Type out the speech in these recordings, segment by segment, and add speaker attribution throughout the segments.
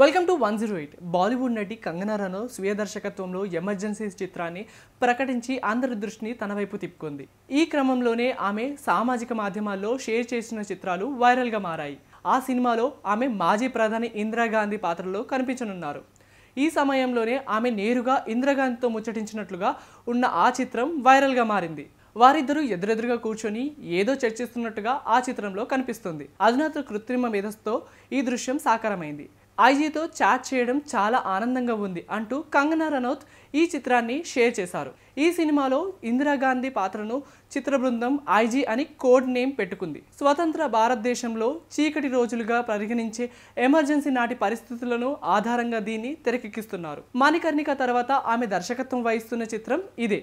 Speaker 1: welcome to one zero eight Bollywood నటి కంగనా రనో స్వీయ దర్శకత్వంలో ఎమర్జెన్సీస్ చిత్రాన్ని ప్రకటించి అందరి దృష్టిని తన వైపు తిప్పుకుంది ఈ క్రమంలోనే ఆమె సామాజిక మాధ్యమాల్లో షేర్ చేసిన చిత్రాలు వైరల్గా మారాయి ఆ సినిమాలో ఆమె మాజీ ప్రధాని ఇందిరాగాంధీ పాత్రలో కనిపించనున్నారు ఈ సమయంలోనే ఆమె నేరుగా ఇందిరాగాంధీతో ముచ్చటించినట్లుగా ఉన్న ఆ చిత్రం వైరల్గా మారింది వారిద్దరూ ఎదురెదురుగా కూర్చొని ఏదో చర్చిస్తున్నట్టుగా ఆ చిత్రంలో కనిపిస్తుంది అధునాత కృత్రిమ మేధస్తో ఈ దృశ్యం సాకారమైంది ఐజీతో చాట్ చేయడం చాలా ఆనందంగా ఉంది అంటూ కంగనా రనౌత్ ఈ చిత్రాన్ని షేర్ చేశారు ఈ సినిమాలో ఇందిరాగాంధీ పాత్రను చిత్ర బృందం ఐజీ అని కోడ్ నేమ్ పెట్టుకుంది స్వతంత్ర భారతదేశంలో చీకటి రోజులుగా పరిగణించే ఎమర్జెన్సీ నాటి పరిస్థితులను ఆధారంగా దీన్ని తెరకెక్కిస్తున్నారు మణికర్ణిక తర్వాత ఆమె దర్శకత్వం వహిస్తున్న చిత్రం ఇదే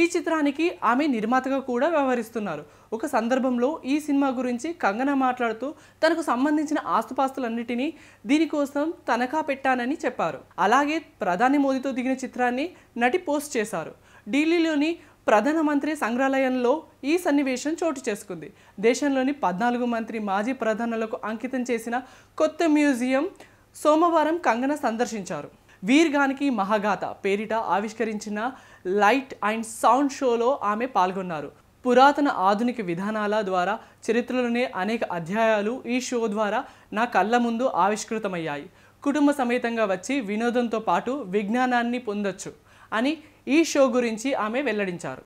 Speaker 1: ఈ చిత్రానికి ఆమె నిర్మాతగా కూడా వ్యవహరిస్తున్నారు ఒక సందర్భంలో ఈ సినిమా గురించి కంగన మాట్లాడుతూ తనకు సంబంధించిన ఆస్తుపాస్తులన్నిటినీ దీనికోసం తనఖా పెట్టానని చెప్పారు అలాగే ప్రధాని మోదీతో దిగిన చిత్రాన్ని నటి పోస్ట్ చేశారు ఢిల్లీలోని ప్రధానమంత్రి సంగ్రహాలయంలో ఈ సన్నివేశం చోటు చేసుకుంది దేశంలోని పద్నాలుగు మంత్రి మాజీ ప్రధానులకు అంకితం చేసిన కొత్త మ్యూజియం సోమవారం కంగన సందర్శించారు వీర్గానికి మహాగాథ పేరిట ఆవిష్కరించిన లైట్ అండ్ సౌండ్ షోలో ఆమె పాల్గొన్నారు పురాతన ఆధునిక విధానాల ద్వారా చరిత్రలోనే అనేక అధ్యాయాలు ఈ షో ద్వారా నా కళ్ళ ముందు ఆవిష్కృతమయ్యాయి కుటుంబ సమేతంగా వచ్చి వినోదంతో పాటు విజ్ఞానాన్ని పొందొచ్చు అని ఈ షో గురించి ఆమె వెల్లడించారు